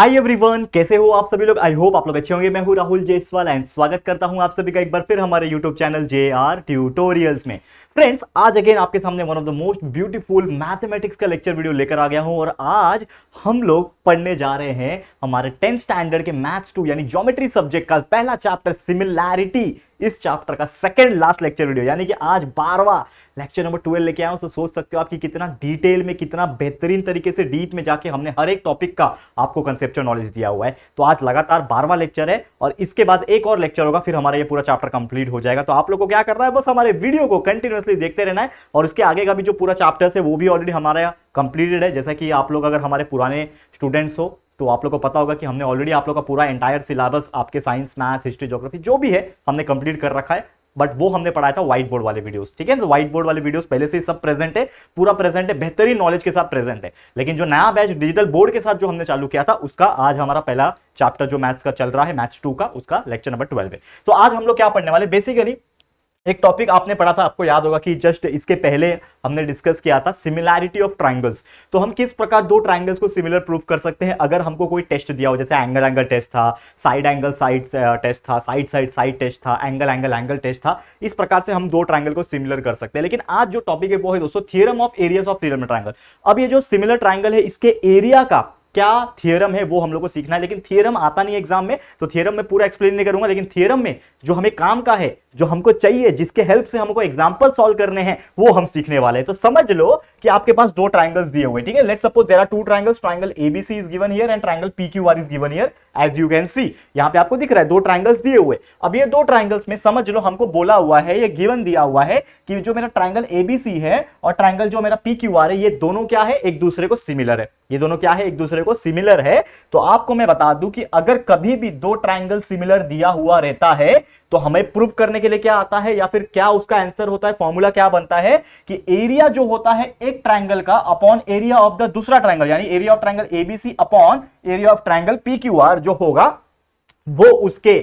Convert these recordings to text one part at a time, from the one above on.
Hi everyone कैसे हो आप सभी लोग आई होप आप लोग अच्छे होंगे मैं हूं राहुल जयसवाल एंड स्वागत करता हूं आप सभी का एक बार फिर हमारे YouTube channel J R tutorials में फ्रेंड्स आज अगेन आपके सामने one of the most beautiful mathematics का लेक्चर वीडियो लेकर आ गया हूं और आज हम लोग पढ़ने जा रहे हैं हमारे टेंथ स्टैंडर्ड के मैथ्स टू यानी ज्योमेट्री सब्जेक्ट का पहला चैप्टर सिमिलैरिटी इस चैप्टर का सेकंड लास्ट लेक्चर वीडियो यानी कि आज बारवा लेक्चर नंबर ट्वेल्व लेके आया हूं तो सोच सकते हो कि कितना डिटेल में कितना बेहतरीन तरीके से डीप में जाके हमने हर एक टॉपिक का आपको कंसेप्चुअल नॉलेज दिया हुआ है तो आज लगातार बारवा लेक्चर है और इसके बाद एक और लेक्चर होगा फिर हमारा ये पूरा चैप्टर कंप्लीट हो जाएगा तो आप लोग को क्या करना है बस हमारे वीडियो को कंटिन्यूसली देखते रहना है और उसके आगे का भी जो पूरा चैप्टर है वो भी ऑलरेडी हमारा कंप्लीटेड है जैसा कि आप लोग अगर हमारे पुराने स्टूडेंट्स हो तो आप लोग को पता होगा कि हमने ऑलरेडी आप लोग का पूरा एंटायर सिलेबस आपके साइंस मैथ हिस्ट्री जोग्राफी जो भी है हमने कंप्लीट कर रखा है बट वो हमने पढ़ाया था व्हाइट बोर्ड वाले वीडियोस ठीक है तो व्हाइट बोर्ड वाले वीडियोस पहले से ही सब प्रेजेंट है पूरा प्रेजेंट है बेहतरीन नॉलेज के साथ प्रेजेंट है लेकिन जो नया बैच डिजिटल बोर्ड के साथ जो हमने चालू किया था उसका आज हमारा पहला चैप्टर जो मैथ्स का चल रहा है मैथ्स टू का उसका लेक्चर नंबर ट्वेल्व है तो आज हम लोग क्या पढ़ने वाले बेसिकली एक टॉपिक आपने पढ़ा था आपको याद होगा कि जस्ट इसके पहले हमने डिस्कस किया था सिमिलैरिटी ऑफ ट्राइंगल्स तो हम किस प्रकार दो ट्राइंगल्स को सिमिलर प्रूव कर सकते हैं अगर हमको कोई टेस्ट दिया हो जैसे एंगल एंगल टेस्ट था साइड एंगल साइड टेस्ट था साइड साइड साइड टेस्ट था एंगल एंगल एंगल टेस्ट था इस प्रकार से हम दो ट्राइंगल को सिमिलर कर सकते हैं लेकिन आज जो टॉपिक है वो है दोस्तों theorem of areas of theorem triangle अब ये जो सिमिलर ट्राइंगल है इसके एरिया का क्या थियरम है वो हम लोग को सीखना है लेकिन थियरम आता नहीं एग्जाम में तो थियरम में पूरा एक्सप्लेन नहीं करूंगा लेकिन थियरम में जो हमें काम का है जो हमको चाहिए जिसके हेल्प से हमको एग्जाम्पल सॉल्व करने हैं वो हम सीखने वाले हैं तो समझ लो कि आपके पास दो ट्राइंगल्स दिए हुए ठीक है let suppose there are two triangles triangle ABC is given here and triangle P Q R is given here as you can see यहाँ पे आपको दिख रहा है दो ट्राइंगल्स दिए हुए अब ये दो ट्राइंगल्स में समझ लो हमको बोला हुआ है ये गिवन दिया हुआ है कि जो मेरा ट्राइंगल एबीसी है और ट्राइंगल जो मेरा पी क्यू आर है ये दोनों क्या है एक दूसरे को सिमिलर है ये दोनों क्या है एक दूसरे को सिमिलर है तो आपको मैं बता दूं कि अगर कभी भी दो ट्राइंगल सिमिलर दिया हुआ रहता है तो हमें प्रूव करने के लिए क्या आता है या फिर क्या उसका आंसर होता है फॉर्मूला क्या बनता है कि एरिया जो होता है एक ट्राइंगल का अपॉन एरिया ऑफ द दूसरा ट्राइंगल यानी area of triangle ABC upon area of triangle P जो होगा वो उसके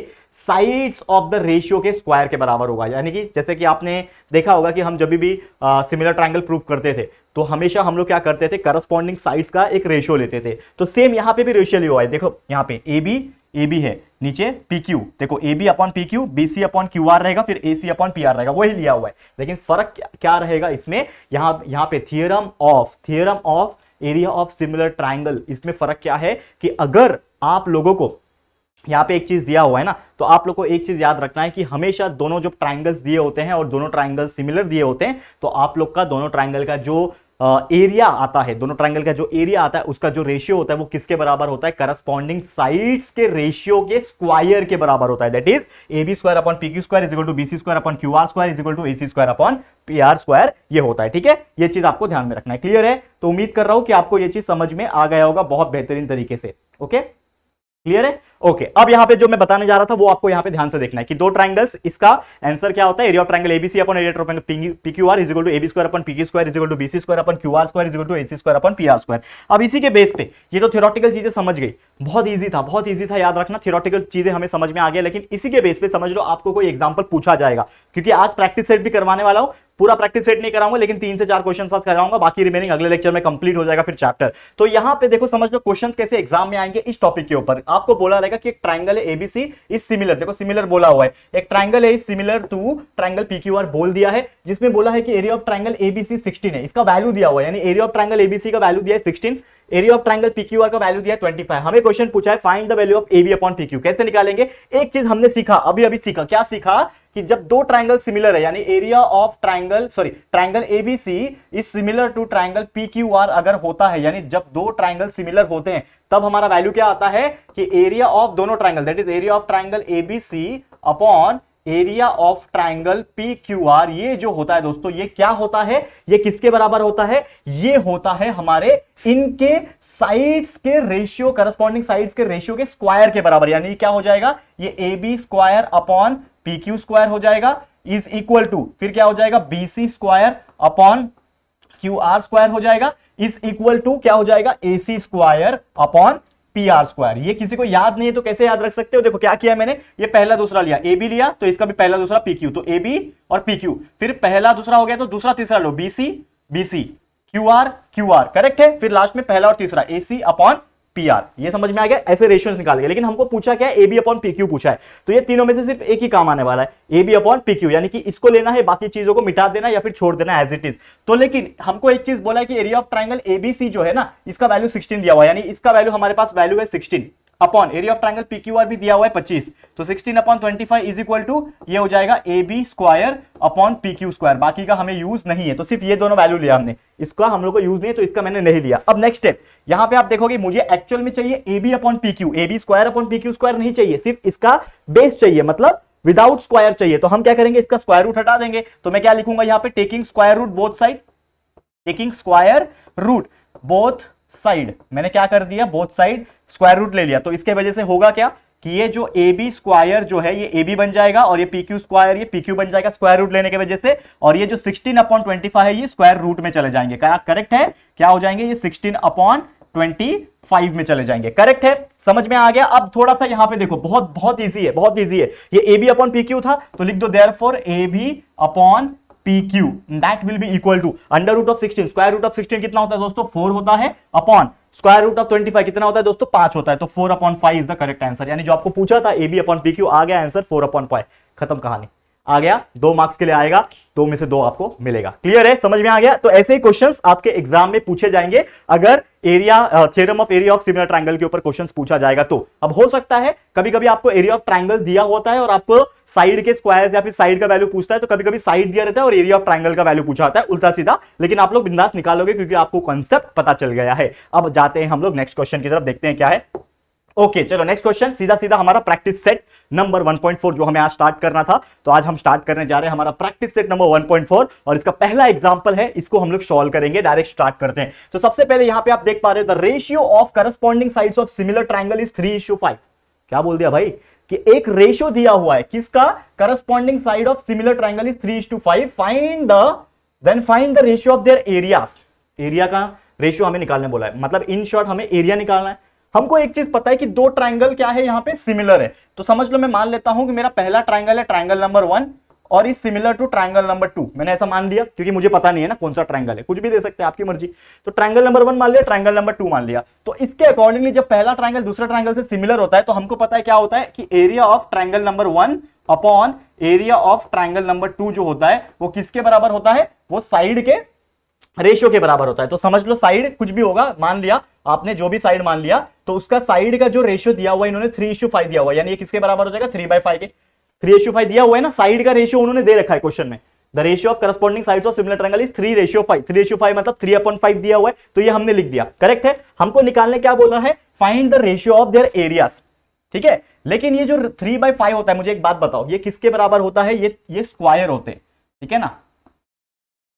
साइड्स ऑफ द रेशियो के स्क्वायर के बराबर होगा यानी कि जैसे कि आपने देखा होगा कि हम जब भी सिमिलर ट्राइंगल प्रूव करते थे तो हमेशा हम लोग क्या करते थे करस्पॉन्डिंग साइड्स का एक रेशियो लेते थे तो सेम यहाँ पे भी रेशियो लिया हुआ है देखो यहाँ पे ए बी ए बी है नीचे पी क्यू देखो A B upon P Q B C upon Q R रहेगा फिर A C upon P R रहेगा वही लिया हुआ है लेकिन फर्क क्या, क्या रहेगा इसमें यहाँ यहाँ पे theorem of theorem of area of similar triangle इसमें फर्क क्या है कि अगर आप लोगों को यहाँ पे एक चीज़ दिया हुआ है ना तो आप लोग को एक चीज़ याद रखना है कि हमेशा दोनों जो ट्राइंगल्स दिए होते हैं और दोनों ट्राइंगल सिमिलर दिए होते हैं तो आप लोग का दोनों ट्राइंगल का जो एरिया आता है दोनों ट्राइंगल का जो एरिया आता है उसका जो रेशियो होता है वो किसके बराबर होता है करस्पॉन्डिंग साइड्स के रेशियो के स्क्वायर के बराबर होता है that is A B square upon P Q square equal to B C square upon Q R square is to A C square upon P R square ये होता है ठीक है ये चीज आपको ध्यान में रखना है क्लियर है तो उम्मीद कर रहा हूं कि आपको ये चीज समझ में आ गया होगा बहुत बेहतरीन तरीके से ओके okay? क्लियर है ओके okay, अब यहाँ पे जो मैं बताने जा रहा था वो आपको यहां पे ध्यान से देखना है कि दो ट्राइंगल्स इसका आंसर क्या होता है area of triangle ABC upon area of PQR is equal to AB square upon PQ square is equal to BC square upon QR square is equal to AC square upon PR square अब इसी के base पे ये तो theoretical चीजें समझ गई बहुत ईजी था बहुत ईजी था याद रखना थियोरटिकल चीजें हमें समझ में आ गया लेकिन इसी के बेस पे समझ लो आपको कोई एग्जाम्पल पूछा जाएगा क्योंकि आज प्रैक्टिस सेट भी करवाने वाला हो पूरा प्रैक्टिस सेट नहीं कराऊंगा लेकिन तीन से चार क्वेश्चन साथ कराऊंगा बाकी रिमेनिंग अगले लेक्चर में कंप्लीट हो जाएगा फिर चैप्टर तो यहाँ पे देखो समझ लो क्वेश्चन कैसे एग्जाम में आएंगे इस टॉपिक के ऊपर आपको बोला रहेगा कि एक ट्राइंगल है एबीसी इज सिमिलर देखो सिमिलर बोला हुआ है एक ट्राइंगल है सिमिलर टू ट्राइंगल पीक्यूआर बोल दिया है जिसमें बोला है कि area of triangle ABC sixteen है इसका वैल्यू दिया हुआ है यानी एरिया ऑफ ट्राइंगल एबीसी का वैल्यू दिया है sixteen area of triangle PQR का वैल्यू दिया ट्वेंटी फाइव हमें क्वेश्चन पूछा है find the value of AB upon PQ कैसे निकालेंगे एक चीज हमने सीखा अभी अभी सीखा क्या सीखा कि जब दो ट्राइंगल सिमिलर है यानी area of triangle sorry triangle ABC is similar to triangle PQR अगर होता है यानी जब दो ट्राइंगल सिमिलर होते हैं तब हमारा वैल्यू क्या आता है कि एरिया ऑफ दोनों triangle that is area of triangle ABC upon area of triangle P Q R ये जो होता है दोस्तों ये क्या होता है ये किसके बराबर होता है ये होता है हमारे इनके साइड्स के रेशियो करस्पॉन्डिंग साइड्स के रेशियो के स्क्वायर के बराबर यानी क्या हो जाएगा ये A B square upon P Q square हो जाएगा इज इक्वल टू फिर क्या हो जाएगा B C square upon Q R square हो जाएगा इज इक्वल टू क्या हो जाएगा A C square upon P R square ये किसी को याद नहीं है तो कैसे याद रख सकते हो देखो क्या किया मैंने ये पहला दूसरा लिया ए बी लिया तो इसका भी पहला दूसरा पी क्यू तो ए बी और पी क्यू फिर पहला दूसरा हो गया तो दूसरा तीसरा लो B C B C Q R Q R correct है फिर लास्ट में पहला और तीसरा ए सी अपॉन पी ये समझ में आ गया ऐसे रेशियो निकाल गया लेकिन हमको पूछा क्या है A B upon P Q पूछा है तो ये तीनों में से सिर्फ एक ही काम आने वाला है A B upon P Q यानी कि इसको लेना है बाकी चीजों को मिटा देना या फिर छोड़ देना एज इट इज तो लेकिन हमको एक चीज बोला है कि एरिया ऑफ ट्राइंगल एबीसी जो है ना इसका वैल्यू सिक्सटीन दिया हुआ है यानी इसका वैल्यू हमारे पास वैल्यू है sixteen upon area of triangle P Q R भी दिया हुआ है पच्चीस तो sixteen upon twenty five is equal to ये हो जाएगा A B square upon P Q square बाकी का हमें यूज नहीं है तो सिर्फ ये दोनों वैल्यू लिया हमने इसका हम लोग को यूज नहीं है तो इसका मैंने नहीं लिया अब नेक्स्ट स्टेप यहाँ पे आप देखोगे मुझे एक्चुअल में चाहिए A B upon P Q A B square upon P Q square नहीं चाहिए सिर्फ इसका बेस चाहिए मतलब विदाउट स्क्वायर चाहिए तो हम क्या करेंगे इसका स्क्वायर रूट हटा देंगे तो मैं क्या लिखूंगा यहाँ पे taking square root both side taking square root both side मैंने क्या कर दिया बोथ साइड स्क्वायर रूट ले लिया तो इसके वजह से होगा क्या कि ये जो ए बी स्क्वायर जो है ये ए बी बन जाएगा और ये पी क्यू स्क्वायर ये पी क्यू बन जाएगा स्क्वायर रूट लेने की वजह से और ये जो 16 अपॉन 25 है ये स्क्वायर रूट में चले जाएंगे क्या करेक्ट है क्या हो जाएंगे ये 16 अपॉन 25 में चले जाएंगे करेक्ट है समझ में आ गया अब थोड़ा सा यहां पे देखो बहुत बहुत इजी है बहुत इजी है ये A B upon P Q था तो लिख दो therefore A B upon P Q that will be equal to under root of sixteen square root of sixteen कितना होता है दोस्तों फोर होता है upon square root of twenty five कितना होता है दोस्तों पांच होता है तो four upon five is the correct answer यानी जो आपको पूछा था A B upon P Q आ गया आंसर फोर अपॉन फाइव खत्म कहानी आ गया दो मार्क्स के लिए आएगा दो में से दो आपको मिलेगा क्लियर है समझ में आ गया तो ऐसे ही क्वेश्चंस आपके एग्जाम में पूछे जाएंगे अगर area theorem of area of similar triangle के ऊपर क्वेश्चंस पूछा जाएगा तो अब हो सकता है कभी कभी आपको एरिया ऑफ ट्राइंगल दिया होता है और आपको साइड के स्क्वायर या फिर साइड का वैल्यू पूछता है तो कभी कभी साइड दिया रहता है और एरिया ऑफ ट्राइंगल का वैल्यू पूछा जाता है उल्टा सीधा लेकिन आप लोग बिंदास निकालोगे क्योंकि आपको कॉन्सेप्ट पता चल गया है अब जाते हैं हम लोग नेक्स्ट क्वेश्चन की तरफ देखते हैं क्या है ओके चलो नेक्स्ट क्वेश्चन सीधा सीधा हमारा प्रैक्टिस सेट नंबर 1.4 जो हमें आज स्टार्ट करना था तो आज हम स्टार्ट करने जा रहे हैं हमारा प्रैक्टिस सेट नंबर 1.4 और इसका पहला एग्जांपल है इसको हम लोग सॉल्व करेंगे डायरेक्ट स्टार्ट करते हैं तो सबसे पहले यहां पे आप देख पा रहे हो the ratio of corresponding sides of similar triangle is three is to five क्या बोल दिया भाई कि एक रेशियो दिया हुआ है किसका corresponding side of similar triangle is three five find the then find the ratio of their areas area का रेशियो हमें निकालने बोला है मतलब इन शॉर्ट हमें एरिया निकालना है हमको एक चीज पता है कि दो ट्राइंगल क्या है यहाँ पे सिमिलर है तो समझ लो मैं मान लेता हूं कि मेरा पहला ट्राइंगल है ट्राइंगल नंबर वन और is similar to triangle number two मैंने ऐसा मान लिया क्योंकि मुझे पता नहीं है ना कौन सा ट्राइंगल है कुछ भी दे सकते हैं आपकी मर्जी तो ट्राइंगल नंबर वन मान लिया ट्राइंगल नंबर टू मान लिया तो इसके अकॉर्डिंगली जब पहला ट्राइंगल दूसरे ट्राइंगल से सिमिलर होता है तो हमको पता है क्या होता है कि area of triangle number one upon area of triangle number two जो होता है वो किसके बराबर होता है वो साइड के रेशियो के बराबर होता है तो समझ लो साइड कुछ भी होगा मान लिया आपने जो भी साइड मान लिया तो उसका साइड का जो रेशियो दिया हुआ इन्होंने थ्री इशू फाइव दिया हुआ यानी ये किसके बराबर हो जाएगा थ्री बाई फाइव के थ्री इशू फाइव दिया हुआ है ना साइड का रेशियो उन्होंने दे रखा है क्वेश्चन में the ratio of corresponding side of similar triangle is three ratio five three ratio five मतलब थ्री अपॉइंट फाइव दिया हुआ है तो ये हमने लिख दिया करेक्ट है हमको निकालने क्या बोला है find the ratio of their areas ठीक है लेकिन ये जो थ्री बाय फाइव होता है मुझे एक बात बताओ ये किसके बराबर होता है ये ये स्क्वायर होते हैं ठीक है ना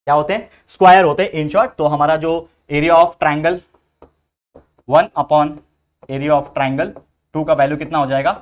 क्या होते हैं स्क्वायर होते हैं इन शॉर्ट तो हमारा जो area of triangle one upon area of triangle two का वैल्यू कितना हो जाएगा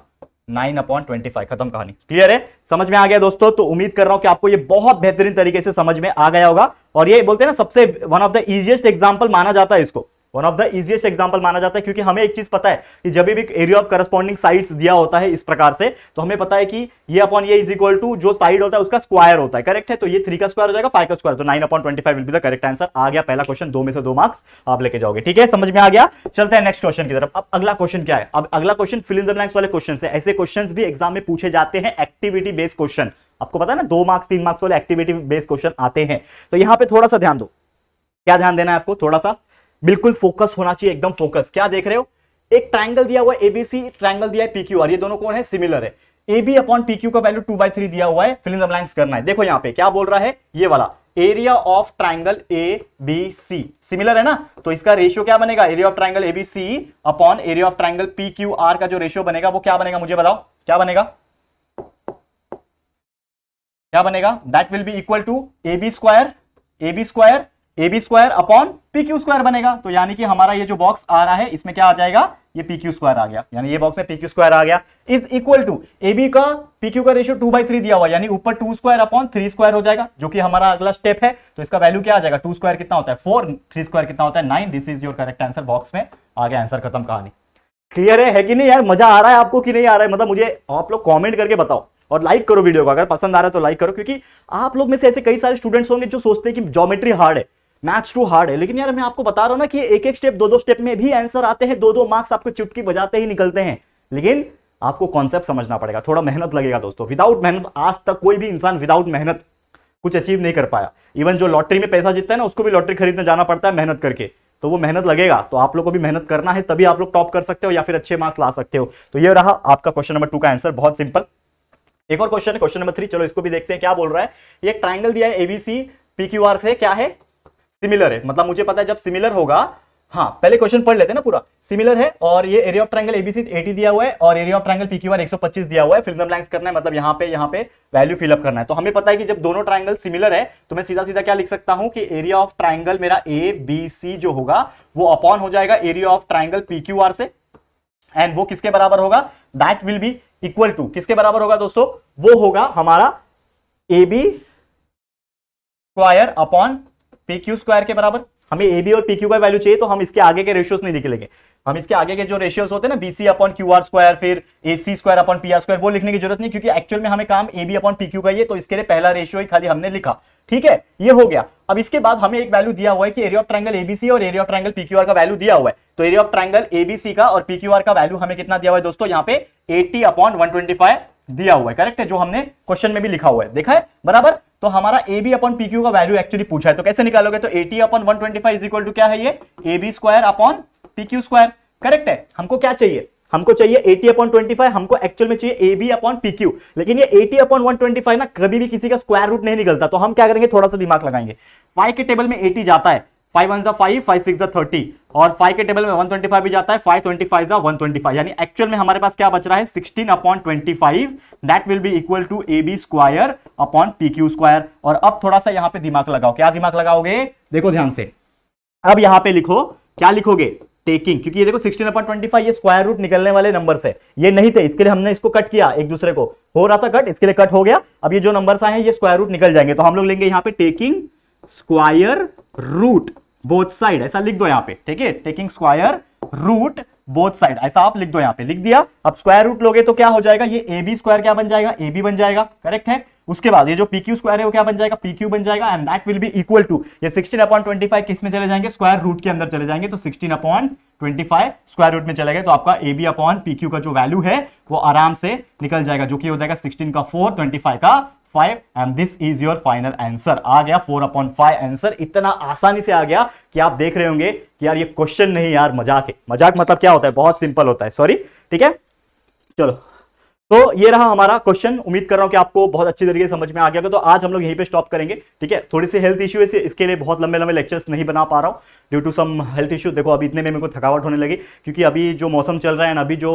नाइन अपॉन ट्वेंटी फाइव खत्म कहानी क्लियर है समझ में आ गया दोस्तों तो उम्मीद कर रहा हूं कि आपको ये बहुत बेहतरीन तरीके से समझ में आ गया होगा और ये बोलते हैं ना सबसे one of the easiest example माना जाता है इसको one of the easiest example माना जाता है क्योंकि हमें एक चीज पता है कि जब भी एरिया ऑफ करस्पॉन्डिंग साइड्स दिया होता है इस प्रकार से तो हमें पता है कि ये अपॉन ये इज इक्वल टू जो साइड होता है उसका स्क्वायर होता है करेक्ट है तो ये थ्री का स्क्वायर हो जाएगा फाइव का स्क्वायर तो nine upon twenty five will be the correct answer आ गया पहला क्वेश्चन दो में से दो मार्क्स आप लेके जाओगे ठीक है समझ में आ गया चलते हैं नेक्स्ट क्वेश्चन की तरफ अब अगला क्वेश्चन क्या है अब अगला क्वेश्चन फिल इन द वाले क्वेश्चन है ऐसे क्वेश्चन भी एग्जाम में पूछे जाते हैं एक्टिविटी बेस्ड क्वेश्चन आपको पता है ना दो मार्क्स तीन मार्क्स वाले एक्टिविटी बेस्ड क्वेश्चन आते हैं तो यहाँ पे थोड़ा सा ध्यान दो क्या ध्यान देना है आपको थोड़ा सा बिल्कुल फोकस होना चाहिए एकदम फोकस क्या देख रहे हो एक ट्राइंगल दिया हुआ है एबीसी ट्राइंगल दिया है आर ये दोनों कौन है सिमिलर है A B upon P Q का वैल्यू टू बाई थ्री दिया हुआ है फिलिंग द करना है देखो यहाँ पे क्या बोल रहा है ये वाला area of triangle A B C similar है ना तो इसका रेशियो क्या बनेगा area of triangle A B C upon area of triangle P Q R का जो रेशियो बनेगा वो क्या बनेगा मुझे बताओ क्या बनेगा क्या बनेगा that will be equal to A B square A B square A B square upon P Q square बनेगा तो यानी कि हमारा ये जो बॉक्स आ रहा है इसमें क्या आ जाएगा ये पी क्यू स्क्वायर आ गया यानी ये बॉक्स में पी क्यू स्क्वायर आ गया is equal to A B का पी क्यू का रेशियो टू बाई थ्री दिया हुआ यानी ऊपर two square upon three square हो जाएगा जो कि हमारा अगला स्टेप है तो इसका वैल्यू क्या आ जाएगा टू स्क्वायर कितना होता है फोर थ्री स्क्वायर कितना होता है nine this is your correct answer box में आ गया आंसर खत्म कहानी क्लियर है, है कि नहीं यार मजा आ रहा है आपको कि नहीं आ रहा है मतलब मुझे आप लोग कॉमेंट करके बताओ और लाइक करो वीडियो को अगर पसंद आ रहा है तो लाइक करो क्योंकि आप लोग में से ऐसे कई सारे स्टूडेंट्स होंगे जो सोचते हैं कि ज्योमेट्री हार्ड है मैथ्स टू हार्ड है लेकिन यार मैं आपको बता रहा हूं ना कि एक एक स्टेप दो दो स्टेप में भी आंसर आते हैं दो दो मार्क्स आपको चुटकी बजाते ही निकलते हैं लेकिन आपको कॉन्सेप्ट समझना पड़ेगा थोड़ा मेहनत लगेगा दोस्तों विदाउट मेहनत आज तक कोई भी इंसान विदाउट मेहनत कुछ अचीव नहीं कर पाया इवन जो लॉटरी में पैसा जीतता है ना उसको भी लॉटरी खरीदने जाना पड़ता है मेहनत करके तो वो मेहनत लगेगा तो आप लोग को भी मेहनत करना है तभी आप लोग टॉप कर सकते हो या फिर अच्छे मार्क्स ला सकते हो तो ये रहा आपका क्वेश्चन नंबर टू का आंसर बहुत सिंपल एक और क्वेश्चन है क्वेश्चन नंबर थ्री चलो इसको भी देखते हैं क्या बोल रहा है ये ट्राइंगल दिया है एबीसी पीक्यूआर से क्या है सिमिलर है मतलब मुझे पता है जब सिमिलर होगा हाँ पहले क्वेश्चन पढ़ लेते हैं ना पूरा सिमिलर है और ये एरिया ऑफ ट्रायंगल एबीसी 80 दिया हुआ है और एरिया ऑफ ट्रायंगल पीक्यूआर 125 दिया हुआ है फिल्म ब्लैंक्स करना है मतलब यहाँ पे यहाँ पे वैल्यू फिलअप करना है तो हमें पता है कि जब दोनों ट्रायंगल सिमिलर है तो मैं सीधा सीधा क्या लिख सकता हूँ कि एरिया ऑफ ट्राइंगल मेरा ए बी सी जो होगा वो अपॉन हो जाएगा एरिया ऑफ ट्राइंगल पीक्यूआर से एंड वो किसके बराबर होगा that will be equal to किसके बराबर होगा दोस्तों वो होगा हमारा A B square upon P Q square के बराबर हमें ए बी और पी क्यू का वैल्यू चाहिए तो हम इसके आगे के रेशियोज नहीं लिख लेंगे हम इसके आगे के जो रेशियोज होते हैं ना B C upon Q R square फिर A C square upon P R square वो लिखने की जरूरत नहीं क्योंकि एक्चुअल में हमें काम A B upon P Q का ये तो इसके लिए पहला रेशियो ही खाली हमने लिखा ठीक है ये हो गया अब इसके बाद हमें एक वैल्यू दिया हुआ है कि एरिया ऑफ ट्रायंगल एबीसी और area of P Q R का वैल्यू दिया हुआ है तो एरिया ऑफ ट्रायंगल एबीसी का और पी क्यू आर का वैल्यू हमें कितना दिया हुआ है दोस्तों यहाँ पे एटी अपॉन 125 दिया हुआ है करेक्ट है जो हमने क्वेश्चन में भी लिखा हुआ है देखा है बराबर तो हमारा A B upon P Q का वैल्यू एक्चुअली पूछा है तो कैसे निकालोगे तो eighty upon one twenty five equal to क्या है ये A B square upon P Q square correct है हमको क्या चाहिए हमको चाहिए एटी अपॉन फाइव हमको एक्चुअल में चाहिए A B upon P Q लेकिन ये एटी अपॉन फाइव ना कभी भी किसी का स्क्वायर रूट नहीं निकलता तो हम क्या करेंगे थोड़ा सा दिमाग लगाएंगे वाई के टेबल में एटी जाता है फाइव वन सा फाइव फाइव सिक्स सा थर्टी और फाइव के टेबल में वन ट्वेंटी फाइव भी जाता है फाइव ट्वेंटी फाइव सा वन ट्वेंटी फाइव यानी एक्चुअल में हमारे पास क्या बच रहा है sixteen upon twenty five that will be equal to A B square upon P Q square और अब थोड़ा सा यहाँ पे दिमाग लगाओ क्या दिमाग लगाओगे देखो ध्यान से अब यहाँ पे लिखो क्या लिखोगे टेकिंग क्योंकि ये देखो 16 अपॉन 25 ये स्क्वायर रूट निकलने वाले नंबर्स है ये नहीं थे इसके लिए हमने इसको कट किया एक दूसरे को हो रहा था कट इसके लिए कट हो गया अब ये जो नंबर्स आए हैं ये स्क्वायर रूट निकल जाएंगे तो हम लोग लेंगे यहाँ पे taking square root both side ऐसा लिख दो यहां पे ठीक है taking square root both side ऐसा आप लिख दो यहां पे लिख दिया अब स्क्वायर रूट लोगे तो क्या हो जाएगा ये ए बी स्क्वायर क्या बन जाएगा ए बी बन जाएगा करेक्ट है उसके बाद ये जो पी क्यू स्क्वायर है वो क्या बन जाएगा पी क्यू बन जाएगा and that will be equal to ये 16 अपॉन 25 किस में चले जाएंगे स्क्वायर रूट के अंदर चले जाएंगे तो 16 अपॉन 25 स्क्वायर रूट में चले गए तो आपका A B upon P Q का जो वैल्यू है वो आराम से निकल जाएगा जो कि हो जाएगा 16 का 4 25 का five and this is your final answer आ गया फोर अपॉइंट फाइव आंसर इतना आसानी से आ गया कि आप देख रहे होंगे कि यार ये क्वेश्चन नहीं यार मजाक है मजाक मतलब क्या होता है बहुत सिंपल होता है सॉरी ठीक है चलो तो ये रहा हमारा क्वेश्चन उम्मीद कर रहा हूँ कि आपको बहुत अच्छी तरीके से समझ में आ गया तो आज हम लोग यहीं पे स्टॉप करेंगे ठीक है थोड़ी सी हेल्थ इश्यू है इसके लिए बहुत लंबे लंबे लेक्चर्स नहीं बना पा रहा हूँ due to some health issue देखो अभी इतने में मेरे को थकावट होने लगी क्योंकि अभी जो मौसम चल रहा है एंड अभी जो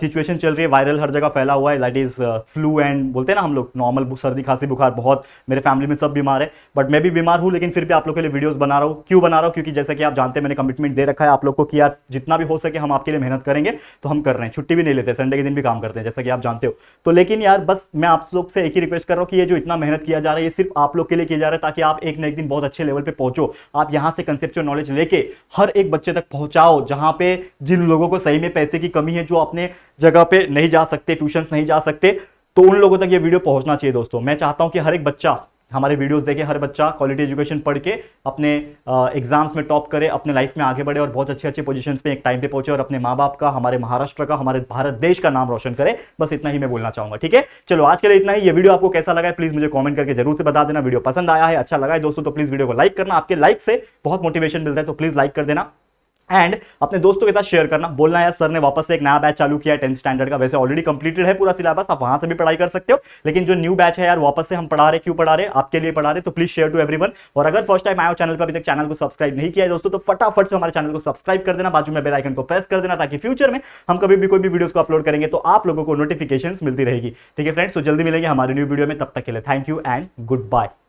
सिचुएशन uh, चल रही है वायरल हर जगह फैला हुआ है दैट इज़ फ्लू एंड बोलते हैं ना हम लोग नॉर्मल सर्दी खांसी बुखार बहुत मेरे फैमिली में सब बीमार है बट मैं भी बीमार हूँ लेकिन फिर भी आप लोग के लिए वीडियोज़ बना रहा हूँ क्यों बना रहा हूँ क्योंकि जैसे कि आप जानते हैं मैंने कमिटमेंट दे रखा है आप लोग को कि यार जितना भी हो सके हम आपके लिए मेहनत करेंगे तो हम कर रहे हैं छुट्टी भी नहीं लेते संडे के दिन भी काम करते हैं जैसा कि आप जानते हो तो लेकिन यार बस मैं आप लोग से एक ही रिक्वेस्ट कर रहा हूँ कि ये जो इतना मेहनत किया जा रहा है ये सिर्फ आप लोग के लिए किया जा रहा है ताकि आप एक ना एक दिन बहुत अच्छे लेवल पर पहुंचो आप यहाँ से कंसेप्ट नॉलेज लेके हर एक बच्चे तक पहुंचाओ जहां पे जिन लोगों को सही में पैसे की कमी है जो अपने जगह पे नहीं जा सकते ट्यूशंस नहीं जा सकते तो उन लोगों तक ये वीडियो पहुंचना चाहिए दोस्तों मैं चाहता हूं कि हर एक बच्चा हमारे वीडियोस देखे हर बच्चा क्वालिटी एजुकेशन पढ़ के अपने एग्जाम्स में टॉप करे अपने लाइफ में आगे बढ़े और बहुत अच्छे अच्छे पोजीशंस पे एक टाइम पे पहुंचे और अपने माँ बाप का हमारे महाराष्ट्र का हमारे भारत देश का नाम रोशन करे बस इतना ही मैं बोलना चाहूंगा ठीक है चलो आज के लिए इतना ही ये वीडियो आपको कैसा लगा है प्लीज मुझे कॉमेंट करके जरूर से बता देना वीडियो पसंद आया है अच्छा लगा है दोस्तों तो प्लीज वीडियो को लाइक करना आपके लाइक से बहुत मोटिवेशन मिलता है तो प्लीज लाइक कर देना एंड अपने दोस्तों के साथ शेयर करना बोलना यार सर ने वापस से एक नया बैच चालू किया है टेंथ स्टैंडर्ड का वैसे ऑलरेडी कंप्लीटेड है पूरा सिलेबस आप वहां से भी पढ़ाई कर सकते हो लेकिन जो न्यू बैच है यार वापस से हम पढ़ा रहे क्यों पढ़ा रहे आपके लिए पढ़ा रहे तो प्लीज शेयर टू एवरी और अगर फर्स्ट टाइम आयो चैनल पर अभी तक चैनल को सब्सक्राइब नहीं किया है दोस्तों तो फटाफट से हमारे चैनल को सब्सक्राइब कर देना बाजू में बेलाइकन को प्रेस कर देना ताकि फ्यूचर में हम कभी भी कोई भी वीडियो को अपलोड करेंगे तो आप लोगों को नोटिफिकेशन मिलती रहेगी ठीक है फ्रेंड्स तो जल्दी मिलेंगे हमारे न्यू वीडियो में तब तक के लिए thank you and good bye